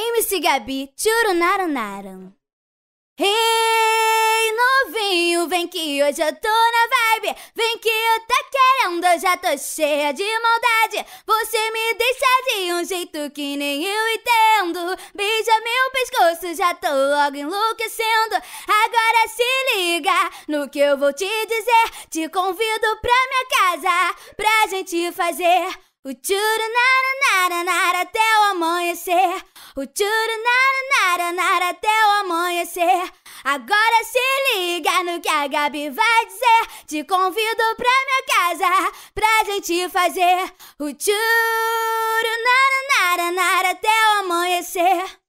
MC Gabi, tchurunaranaram. Ei, hey, novinho, vem que hoje eu tô na vibe. Vem que eu tá querendo, eu já tô cheia de maldade. Você me deixa de um jeito que nem eu entendo. Beija meu pescoço, já tô logo enlouquecendo. Agora se liga no que eu vou te dizer. Te convido pra minha casa, pra gente fazer o tchurunaranaranara até o amanhecer. O tchurunara, nara, nara até o amanhecer. Agora se liga no que a Gabi vai dizer. Te convido pra minha casa, pra gente fazer o tchurunara, nara, nara até o amanhecer.